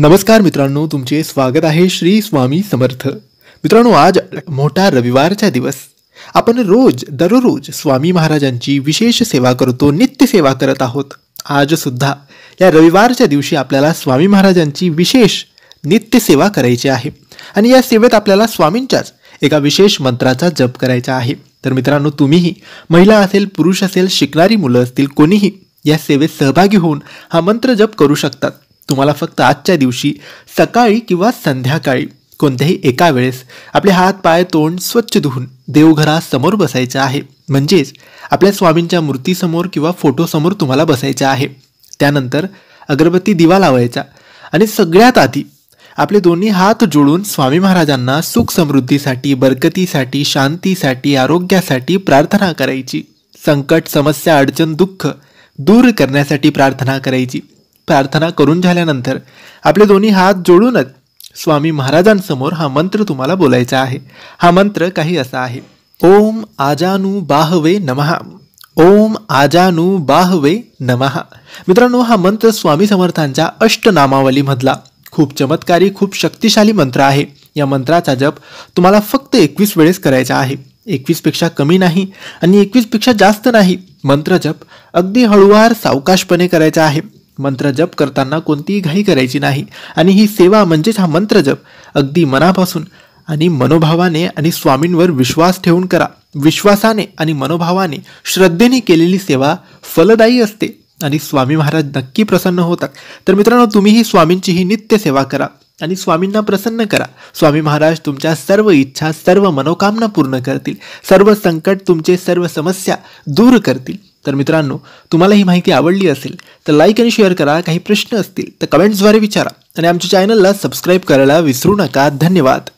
नमस्कार मित्रांनो तुमचे स्वागत आहे श्री स्वामी समर्थ मित्रांनो आज मोठा रविवारचा दिवस आपण रोज दररोज स्वामी महाराजांची विशेष सेवा करतो नित्य सेवा करत आहोत आज सुद्धा या रविवारच्या दिवशी आपल्याला स्वामी महाराजांची विशेष नित्य सेवा करायची आहे आणि या सेवेत आपल्याला स्वामींच्याच एका विशेष मंत्राचा जप करायचा आहे तर मित्रांनो तुम्हीही महिला असेल पुरुष असेल शिकणारी मुलं असतील कोणीही या सेवेत सहभागी होऊन हा मंत्र जप करू शकतात तुम्हाला फक्त आजच्या दिवशी सकाळी किंवा संध्याकाळी कोणत्याही एका वेळेस आपले हात पाय तोंड स्वच्छ धुवून देवघरासमोर बसायचं आहे म्हणजेच आपल्या स्वामींच्या मूर्तीसमोर किंवा फोटोसमोर तुम्हाला बसायचं आहे त्यानंतर अगरबत्ती दिवा लावायचा आणि सगळ्यात आधी आपले दोन्ही हात जोडून स्वामी महाराजांना सुख समृद्धीसाठी बरकतीसाठी शांतीसाठी आरोग्यासाठी प्रार्थना करायची संकट समस्या अडचण दुःख दूर करण्यासाठी प्रार्थना करायची प्रार्थना करून झाल्यानंतर आपले दोन्ही हात जोडूनच स्वामी महाराजांसमोर हा मंत्र तुम्हाला बोलायचा आहे हा मंत्र काही असा आहे ओम आजानु बाहवे नमहा ओम आजानु बाहवे नमहा मित्रांनो हा मंत्र स्वामी समर्थांच्या अष्टनामावलीमधला खूप चमत्कारी खूप शक्तिशाली मंत्र आहे या मंत्राचा जप तुम्हाला फक्त एकवीस वेळेस करायचा आहे एकवीसपेक्षा कमी नाही आणि एकवीसपेक्षा जास्त नाही मंत्र जप अगदी हळुवार सावकाशपणे करायचा आहे मंत्र जप करताना कोणतीही घाई करायची नाही आणि ही सेवा म्हणजेच हा मंत्र जप अगदी मनापासून आणि मनोभावाने आणि स्वामींवर विश्वास ठेवून करा विश्वासाने आणि मनोभावाने श्रद्धेने केलेली सेवा फलदायी असते आणि स्वामी महाराज नक्की प्रसन्न होतात तर मित्रांनो तुम्हीही स्वामींची ही नित्य सेवा करा आणि स्वामींना प्रसन्न करा स्वामी महाराज तुमच्या सर्व इच्छा सर्व मनोकामना पूर्ण करतील सर्व संकट तुमचे सर्व समस्या दूर करतील तर मित्रांनो तुम्हाला ही माहिती आवडली असेल तर लाईक आणि शेअर करा काही प्रश्न असतील तर कमेंट्सद्वारे विचारा आणि आमच्या चॅनलला सबस्क्राईब करायला विसरू नका धन्यवाद